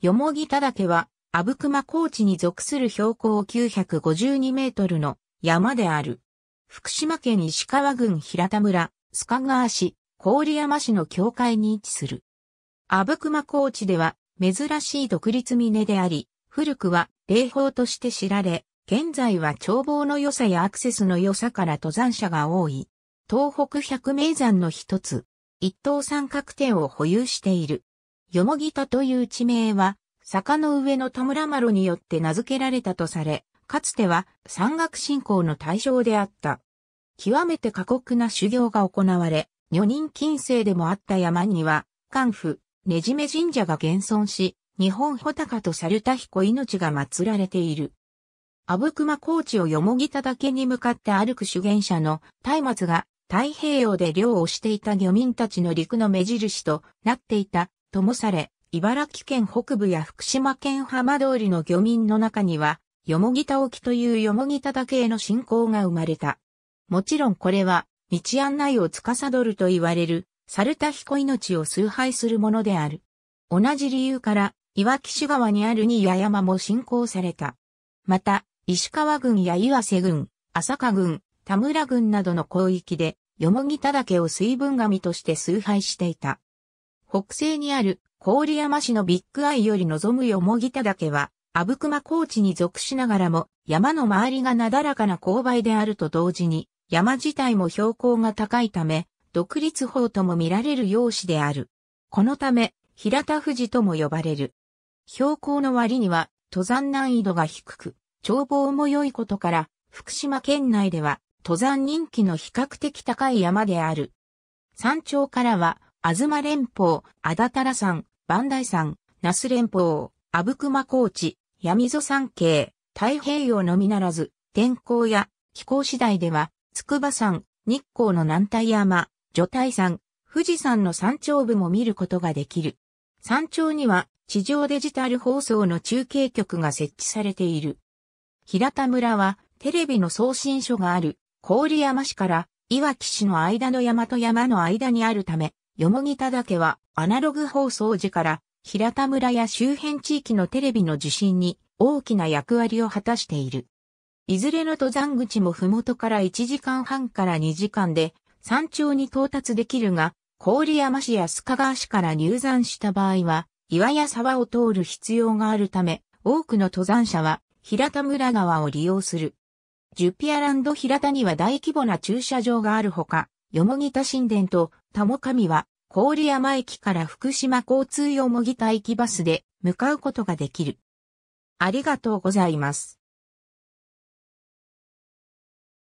よもぎただけは、阿武隈高地に属する標高952メートルの山である。福島県石川郡平田村、須賀川市、郡山市の境界に位置する。阿武隈高地では、珍しい独立峰であり、古くは霊峰として知られ、現在は眺望の良さやアクセスの良さから登山者が多い。東北百名山の一つ、一等三角点を保有している。よもぎたという地名は、坂の上の田村呂によって名付けられたとされ、かつては山岳信仰の対象であった。極めて過酷な修行が行われ、女人禁制でもあった山には、官府、ねじめ神社が現存し、日本穂高と猿田彦命が祀られている。阿武隈高地をよもぎた岳に向かって歩く修験者の松明が太平洋で漁をしていた漁民たちの陸の目印となっていたともされ、茨城県北部や福島県浜通りの漁民の中には、よもぎた沖というよもぎただけへの信仰が生まれた。もちろんこれは、道案内を司ると言われる、猿田彦命を崇拝するものである。同じ理由から、岩木市川にある新谷山も信仰された。また、石川郡や岩瀬郡、浅香郡、田村郡などの広域で、よもぎただけを水分神として崇拝していた。北西にある郡山市のビッグアイより望むよもぎた岳は、阿武隈高地に属しながらも、山の周りがなだらかな勾配であると同時に、山自体も標高が高いため、独立法とも見られる容姿である。このため、平田富士とも呼ばれる。標高の割には、登山難易度が低く、眺望も良いことから、福島県内では、登山人気の比較的高い山である。山頂からは、マ連邦、安達太良山、磐梯山、那須連邦、阿武隈高地、闇ゾ山系、太平洋のみならず、天候や気候次第では、筑波山、日光の南大山、女体山、富士山の山頂部も見ることができる。山頂には地上デジタル放送の中継局が設置されている。平田村はテレビの送信所がある郡山市から岩木市の間の山と山の間にあるため、よもぎただけはアナログ放送時から平田村や周辺地域のテレビの受信に大きな役割を果たしている。いずれの登山口も麓から1時間半から2時間で山頂に到達できるが、郡山市や須賀川市から入山した場合は、岩や沢を通る必要があるため、多くの登山者は平田村川を利用する。ジュピアランド平田には大規模な駐車場があるほか、よもぎた神殿と、たもかみは、郡山駅から福島交通よもぎた駅バスで向かうことができる。ありがとうございます。